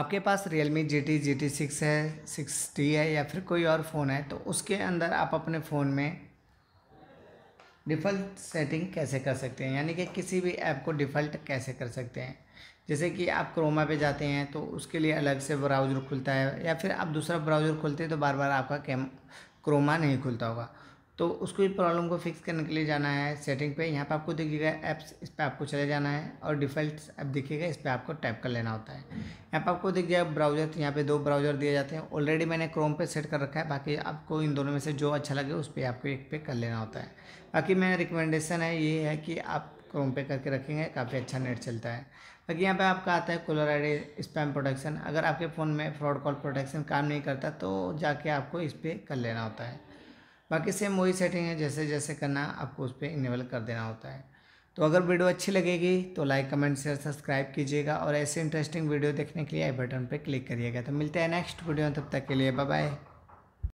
आपके पास Realme G T G T six है सिक्स टी है या फिर कोई और फ़ोन है तो उसके अंदर आप अपने फ़ोन में डिफ़ल्ट सेटिंग कैसे कर सकते हैं यानी कि किसी भी ऐप को डिफ़ल्ट कैसे कर सकते हैं जैसे कि आप क्रोमा पे जाते हैं तो उसके लिए अलग से ब्राउज़र खुलता है या फिर आप दूसरा ब्राउज़र खोलते हैं तो बार बार आपका कैम क्रोमा नहीं खुलता होगा तो उसको भी प्रॉब्लम को फिक्स करने के लिए जाना है सेटिंग पे यहाँ पे आपको दिखेगा ऐप्स इस पर आपको चले जाना है और डिफ़ॉल्ट ऐप दिखेगा इस पर आपको टैप कर लेना होता है यहाँ पे आपको दिख गया ब्राउज़र तो यहाँ पे दो ब्राउज़र दिए जाते हैं ऑलरेडी मैंने क्रोम पे सेट कर रखा है बाकी आपको इन दोनों में से जो अच्छा लगे उस पर आपको एक पे कर लेना होता है बाकी मेरा रिकमेंडेशन है ये है कि आप क्रोम पे करके रखेंगे काफ़ी अच्छा नेट चलता है बाकी यहाँ पे आपका आता है कूलर आई स्पैम प्रोटेक्शन अगर आपके फ़ोन में फ्रॉड कॉल प्रोटेक्शन काम नहीं करता तो जाके आपको इस पर कर लेना होता है बाकी सेम वही सेटिंग है जैसे जैसे करना आपको उस पर इनेबल कर देना होता है तो अगर वीडियो अच्छी लगेगी तो लाइक कमेंट शेयर सब्सक्राइब कीजिएगा और ऐसे इंटरेस्टिंग वीडियो देखने के लिए आई बटन पर क्लिक करिएगा तो मिलते हैं नेक्स्ट वीडियो तब तक के लिए बाय बाय